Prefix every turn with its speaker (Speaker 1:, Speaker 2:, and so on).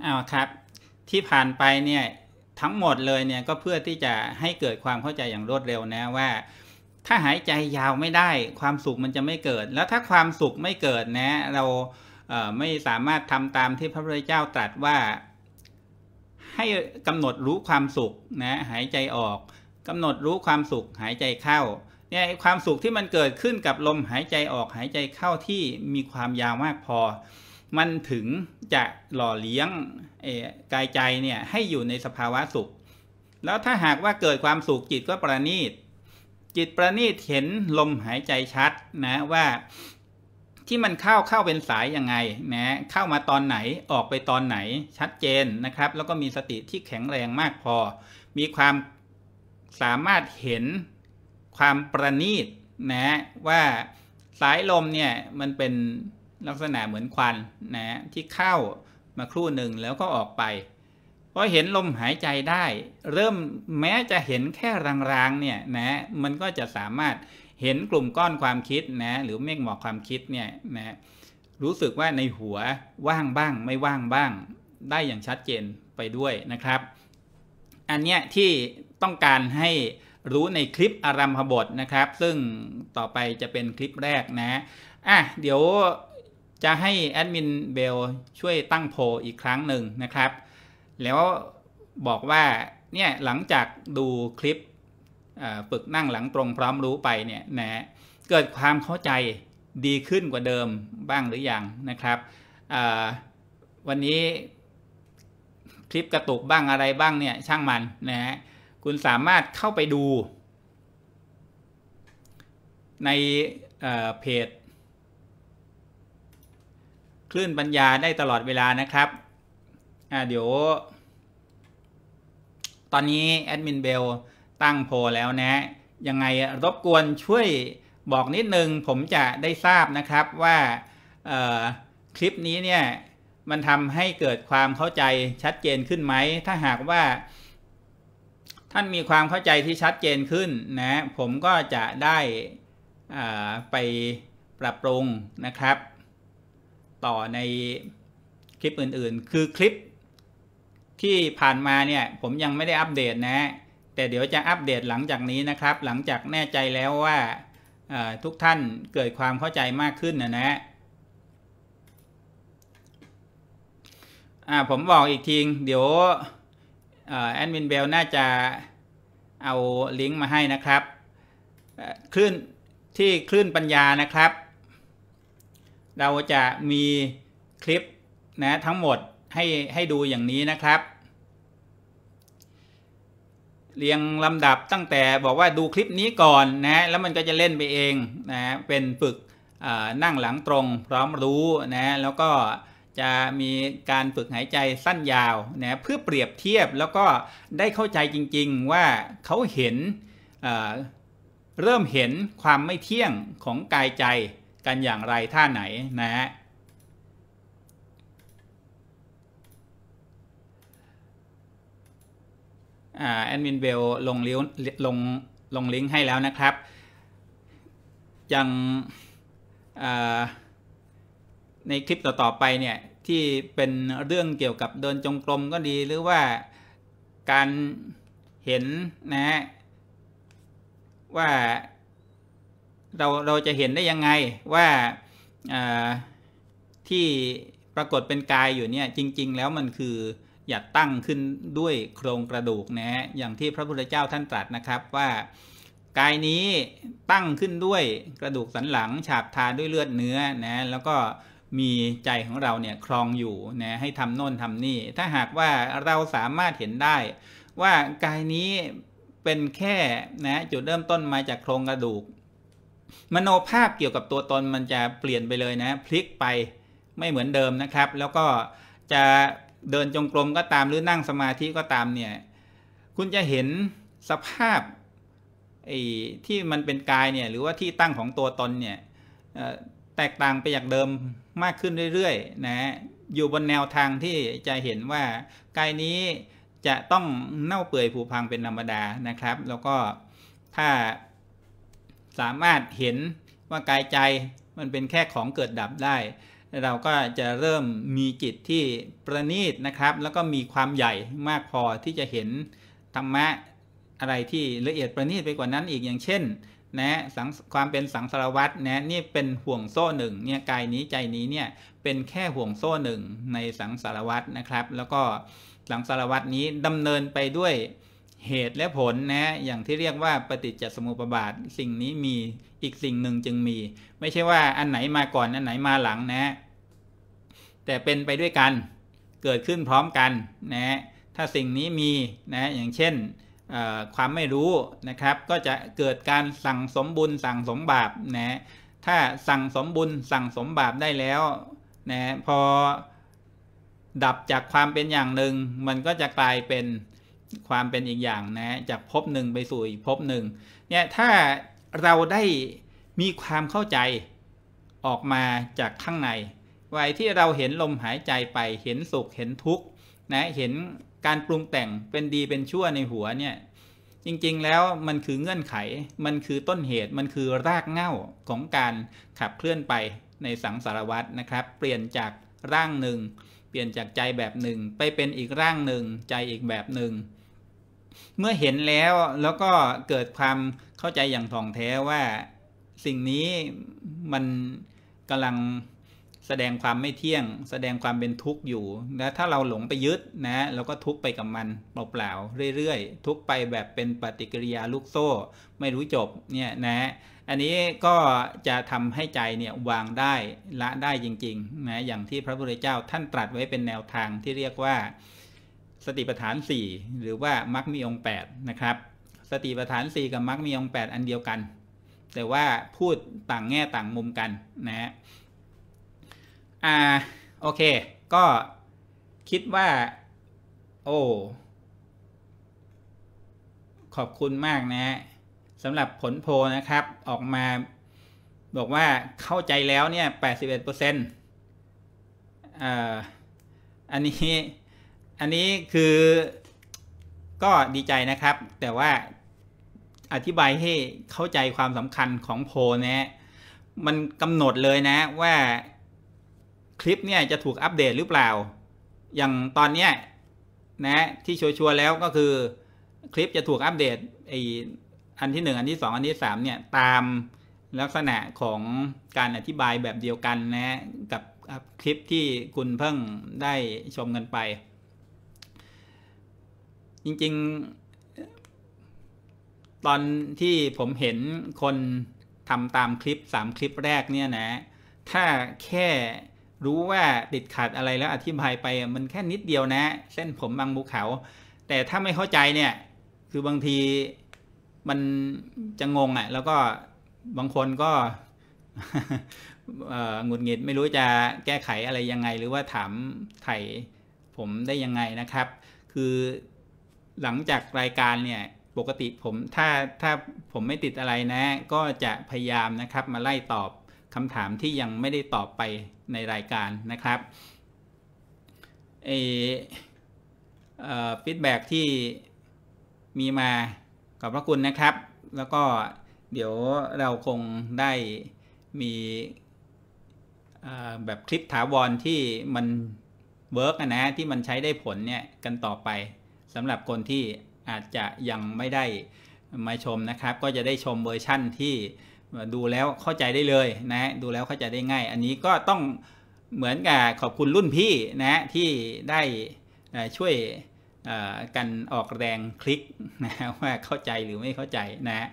Speaker 1: เอาครับ ที่ผ่านไปเนี่ยทั้งหมดเลยเนี่ยก็เพื่อที่จะให้เกิดความเข้าใจอย่างรวดเร็วนะ ว่าถ้าหายใจยาวไม่ได้ความสุขมันจะไม่เกิด แล้วถ้าความสุขไม่เกิดนะ เราเไม่สามารถทำตามที่พระพุทธเจ้าตรัสว่า ให้กำหนดรู้ความสุขนะหายใจออก กำหนดรู้ความสุขหายใจเข้า เนี่ยความสุขที่มันเกิดขึ้นกับลมหายใจออกหายใจเข้าที่มีความยาวมากพอมันถึงจะหล่อเลี้ยงกายใจเนี่ยให้อยู่ในสภาวะสุข แล้วถ้าหากว่าเกิดความสุขจิตก็ประณีตจิตประณีตเห็นลมหายใจชัดนะว่าที่มันเข้าเข้าเป็นสายยังไงนะเข้ามาตอนไหนออกไปตอนไหนชัดเจนนะครับ แล้วก็มีสติที่แข็งแรงมากพอ มีความสามารถเห็นความประณีตนะว่าสายลมเนี่ยมันเป็นลักษณะเหมือนควันนะที่เข้ามาครู่หนึ่งแล้วก็ออกไปพอเห็นลมหายใจได้ เริ่มแม้จะเห็นแค่รางๆเนี่ยนะมันก็จะสามารถเห็นกลุ่มก้อนความคิดนะ หรือเมฆหมอกความคิดเนี่ยนะรู้สึกว่าในหัวว่างบ้าง ไม่ว่างบ้าง ได้อย่างชัดเจนไปด้วยนะครับ อันเนี้ยที่ต้องการให้รู้ในคลิปอารัมพบทนะครับ ซึ่งต่อไปจะเป็นคลิปแรกนะอ่ะเดี๋ยวจะให้แอดมินเบลช่วยตั้งโพอีกครั้งหนึ่งนะครับ แล้วบอกว่าเนี่ยหลังจากดูคลิปฝึกนั่งหลังตรงพร้อมรู้ไปเนี่ยนะเกิดความเข้าใจดีขึ้นกว่าเดิมบ้างหรืออยังนะครับวันนี้คลิปกระตุกบ้างอะไรบ้างเนี่ย ช่างมันนะฮะคุณสามารถเข้าไปดูในเพจคลื่นปัญญาได้ตลอดเวลานะครับอ่าเดี๋ยว ตอนนี้แอดมินเบลตั้งโพแล้วนะ ยังไงรบกวนช่วยบอกนิดนึง ผมจะได้ทราบนะครับว่าคลิปนี้เนี่ย มันทำให้เกิดความเข้าใจชัดเจนขึ้นไหม ถ้าหากว่า ท่านมีความเข้าใจที่ชัดเจนขึ้นนะ ผมก็จะได้ไปปรับปรุงนะครับต่อในคลิปอื่นๆ คือคลิปที่ผ่านมาเนี่ย ผมยังไม่ได้อัปเดตนะ แต่เดี๋ยวจะอัปเดตหลังจากนี้นะครับ หลังจากแน่ใจแล้วว่าทุกท่านเกิดความเข้าใจมากขึ้นนะนะผมบอกอีกทีเดี๋ยวแอดมินเบลน่าจะเอาลิงก์มาให้นะครับคลื่นที่คลื่นปัญญานะครับเราจะมีคลิปนะทั้งหมดให้ให้ดูอย่างนี้นะครับ เรียงลำดับตั้งแต่บอกว่าดูคลิปนี้ก่อนนะแล้วมันก็จะเล่นไปเองนะเป็นฝึกนั่งหลังตรงพร้อมรู้นะแล้วก็จะมีการฝึกหายใจสั้นยาวนะเพื่อเปรียบเทียบแล้วก็ได้เข้าใจจริงๆว่าเขาเห็นเเริ่มเห็นความไม่เที่ยงของกายใจกันอย่างไรท่าไหนนะฮะแอดมินเบลลงลิวลงลงลิงก์ให้แล้วนะครับยังในคลิปต่อ ๆ ไปเนี่ย ที่เป็นเรื่องเกี่ยวกับเดินจงกรมก็ดีหรือว่าการเห็นนะฮะว่าเราเราจะเห็นได้ยังไงว่าที่ปรากฏเป็นกายอยู่เนี่ยจริง ๆ แล้วมันคืออยากตั้งขึ้นด้วยโครงกระดูกนะฮะอย่างที่พระพุทธเจ้าท่านตรัสนะครับ ว่ากายนี้ตั้งขึ้นด้วยกระดูกสันหลัง ฉาบทาด้วยเลือดเนื้อนะแล้วก็มีใจของเราเนี่ยครองอยู่นะให้ทำโน่นทำนี่ถ้าหากว่าเราสามารถเห็นได้ ว่ากายนี้เป็นแค่นะจุดเริ่มต้นมาจากโครงกระดูกมโนภาพเกี่ยวกับตัวตนมันจะเปลี่ยนไปเลยนะ พลิกไปไม่เหมือนเดิมนะครับ แล้วก็จะเดินจงกรมก็ตามหรือนั่งสมาธิก็ตามเนี่ยคุณจะเห็นสภาพไอ้ที่มันเป็นกายเนี่ยหรือว่าที่ตั้งของตัวตนเนี่ยแตกต่างไปจากเดิมมากขึ้นเรื่อยๆนะอยู่บนแนวทางที่จะเห็นว่ากายนี้จะต้องเน่าเปื่อยผุพังเป็นธรรมดานะครับ แล้วก็ถ้าสามารถเห็นว่ากายใจมันเป็นแค่ของเกิดดับได้ เราก็จะเริ่มมีจิตที่ประณีตนะครับ แล้วก็มีความใหญ่มากพอที่จะเห็นธรรมะอะไรที่ละเอียดประณีตไปกว่านั้นอีกอย่างเช่นนะสังความเป็นสังสารวัตรนะนี่เป็นห่วงโซ่หนึ่งเนี่ยกายนี้ใจนี้เนี่ยเป็นแค่ห่วงโซ่หนึ่งในสังสารวัตรนะครับ แล้วก็สังสารวัตรนี้ดำเนินไปด้วยเหตุและผลนะ อย่างที่เรียกว่าปฏิจจสมุปบาทสิ่งนี้มีอีกสิ่งหนึ่งจึงมี ไม่ใช่ว่าอันไหนมาก่อนอันไหนมาหลังนะ แต่เป็นไปด้วยกัน เกิดขึ้นพร้อมกันนะ ถ้าสิ่งนี้มีนะ อย่างเช่นความไม่รู้นะครับ ก็จะเกิดการสั่งสมบุญสั่งสมบาปนะ ถ้าสั่งสมบุญสั่งสมบาปได้แล้วนะ พอดับจากความเป็นอย่างหนึ่ง มันก็จะกลายเป็นความเป็นอีกอย่างนะ จากภพหนึ่งไปสู่อีกภพหนึ่งเนี่ย ถ้าเราได้มีความเข้าใจออกมาจากข้างในวัยที่เราเห็นลมหายใจไป เห็นสุขเห็นทุกข์ นะ เห็นการปรุงแต่งเป็นดีเป็นชั่วในหัวเนี่ย จริงๆแล้วมันคือเงื่อนไข มันคือต้นเหตุ มันคือรากเหง้าของการขับเคลื่อนไปในสังสารวัตรนะครับ เปลี่ยนจากร่างหนึ่ง เปลี่ยนจากใจแบบหนึ่ง ไปเป็นอีกร่างหนึ่ง ใจอีกแบบหนึ่งเมื่อเห็นแล้วแล้วก็เกิดความเข้าใจอย่างท่องแท้ว่าสิ่งนี้มันกำลังแสดงความไม่เที่ยง แสดงความเป็นทุกข์อยู่และถ้าเราหลงไปยึดนะเราก็ทุกข์ไปกับมันเปล่าๆเรื่อยๆทุกข์ไปแบบเป็นปฏิกิริยาลูกโซ่ไม่รู้จบเนี่ยนะ อันนี้ก็จะทำให้ใจเนี่ยวางได้ละได้จริงๆนะอย่างที่พระพุทธเจ้าท่านตรัสไว้เป็นแนวทางที่เรียกว่าสติปัฏฐาน 4 หรือว่ามรรคมีองค์ 8 นะครับ สติปัฏฐาน 4 กับมรรคมีองค์ 8 อันเดียวกัน แต่ว่าพูดต่างแง่ต่างมุมกัน นะฮะอ่าโอเค ก็คิดว่า โอ้ ขอบคุณมากนะฮะสำหรับผลโพนะครับออกมาบอกว่าเข้าใจแล้วเนี่ย 81%อันนี้อันนี้คือก็ดีใจนะครับ แต่ว่าอธิบายให้เข้าใจความสำคัญของโพนะ มันกำหนดเลยนะ ว่าคลิปเนี่ยจะถูกอัปเดตหรือเปล่า อย่างตอนเนี้ยนะที่ชัวร์แล้วก็คือ คลิปจะถูกอัปเดตไออันที่หนึ่ง อันที่สอง อันที่สามเนี่ยตามลักษณะของการอธิบายแบบเดียวกันนะ กับคลิปที่คุณเพิ่งได้ชมกันไปจริงๆ ตอนที่ผมเห็นคนทำตามคลิปสามคลิปแรกเนี่ยนะ ถ้าแค่รู้ว่าติดขัดอะไรแล้วอธิบายไป มันแค่นิดเดียวนะเส้นผมบางบุเขา แต่ถ้าไม่เข้าใจเนี่ย คือบางทีมันจะงงอะ่ะ แล้วก็บางคนก็หงุดหงิดไม่รู้จะแก้ไขอะไรยังไง หรือว่าถามไถ่ ผมได้ยังไงนะครับ คือหลังจากรายการเนี่ยปกติผมถ้าถ้าผมไม่ติดอะไรนะก็จะพยายามนะครับมาไล่ตอบคำถามที่ยังไม่ได้ตอบไปในรายการนะครับเอฟีดแบ็ที่มีมาขอบพระคุณนะครับ แล้วก็เดี๋ยวเราคงได้มีแบบคลิปถาวรที่มันเวิร์กนะที่มันใช้ได้ผลเนี่ยกันต่อไปสำหรับคนที่อาจจะยังไม่ได้มาชมนะครับ ก็จะได้ชมเวอร์ชั่นที่ดูแล้วเข้าใจได้เลย นะ ดูแล้วเข้าใจได้ง่าย อันนี้ก็ต้องเหมือนกับขอบคุณรุ่นพี่นะที่ได้ช่วยกันออกแรงคลิกนะว่าเข้าใจหรือไม่เข้าใจนะ